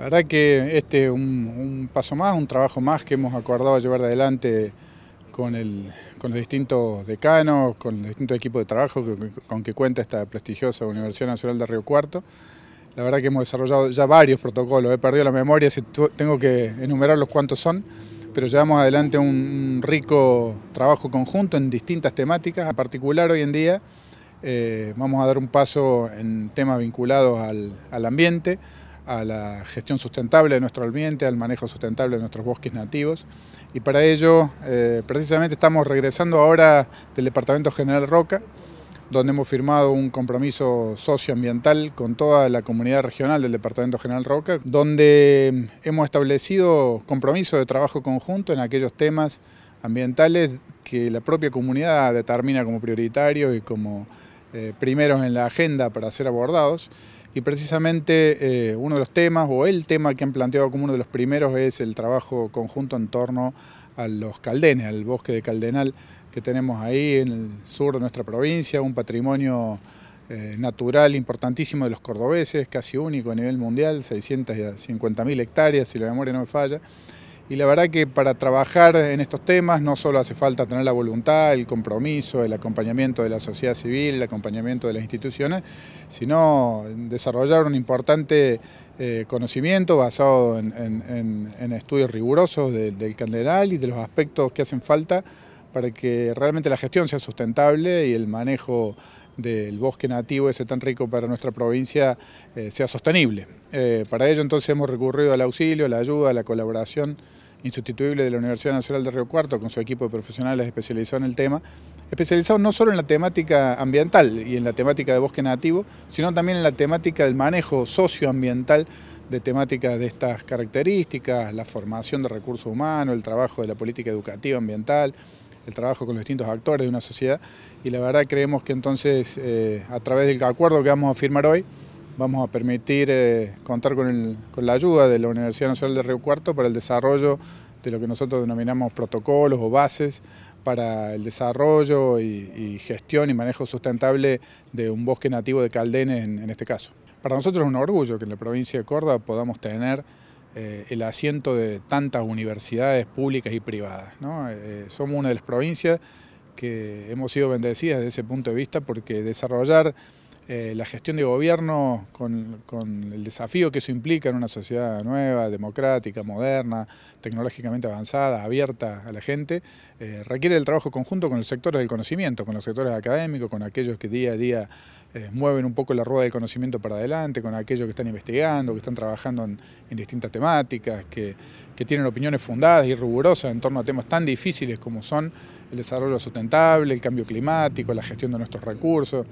La verdad que este es un, paso más, un trabajo más que hemos acordado llevar adelante con, los distintos decanos, con los distintos equipos de trabajo con, que cuenta esta prestigiosa Universidad Nacional de Río Cuarto. La verdad que hemos desarrollado ya varios protocolos, he perdido la memoria, si tengo que enumerar los cuantos son, pero llevamos adelante un rico trabajo conjunto en distintas temáticas, en particular hoy en día eh, vamos a dar un paso en temas vinculados al ambiente, a la gestión sustentable de nuestro ambiente, al manejo sustentable de nuestros bosques nativos. Y para ello, eh, precisamente estamos regresando ahora del Departamento General Roca, donde hemos firmado un compromiso socioambiental con toda la comunidad regional del Departamento General Roca, donde hemos establecido compromisos de trabajo conjunto en aquellos temas ambientales que la propia comunidad determina como prioritarios y como eh, primeros en la agenda para ser abordados. Y precisamente eh, uno de los temas, o el tema que han planteado como uno de los primeros, es el trabajo conjunto en torno a los caldenes, al bosque de Caldenal que tenemos ahí en el sur de nuestra provincia, un patrimonio eh, natural importantísimo de los cordobeses, casi único a nivel mundial, 650.000 hectáreas, si la memoria no me falla. Y la verdad que para trabajar en estos temas no solo hace falta tener la voluntad, el compromiso, el acompañamiento de la sociedad civil, el acompañamiento de las instituciones, sino desarrollar un importante eh, conocimiento basado en, estudios rigurosos del candelal y de los aspectos que hacen falta para que realmente la gestión sea sustentable y el manejo del bosque nativo ese tan rico para nuestra provincia eh, sea sostenible. Eh, para ello entonces hemos recurrido al auxilio, la ayuda, la colaboración insustituible de la Universidad Nacional de Río Cuarto, con su equipo de profesionales especializados en el tema, especializado no solo en la temática ambiental y en la temática de bosque nativo, sino también en la temática del manejo socioambiental de temáticas de estas características, la formación de recursos humanos, el trabajo de la política educativa ambiental, el trabajo con los distintos actores de una sociedad y la verdad creemos que entonces eh, a través del acuerdo que vamos a firmar hoy, vamos a permitir eh, contar con, la ayuda de la Universidad Nacional de Río Cuarto para el desarrollo de lo que nosotros denominamos protocolos o bases para el desarrollo y, gestión y manejo sustentable de un bosque nativo de Caldenes en, este caso. Para nosotros es un orgullo que en la provincia de Córdoba podamos tener eh, el asiento de tantas universidades públicas y privadas. Eh, somos una de las provincias que hemos sido bendecidas desde ese punto de vista porque desarrollar eh, la gestión de gobierno con, el desafío que eso implica en una sociedad nueva, democrática, moderna, tecnológicamente avanzada, abierta a la gente, eh, requiere el trabajo conjunto con los sectores del conocimiento, con los sectores académicos, con aquellos que día a día eh, mueven un poco la rueda del conocimiento para adelante, con aquellos que están investigando, que están trabajando en, distintas temáticas, que, que tienen opiniones fundadas y rigurosas en torno a temas tan difíciles como son el desarrollo sustentable, el cambio climático, la gestión de nuestros recursos.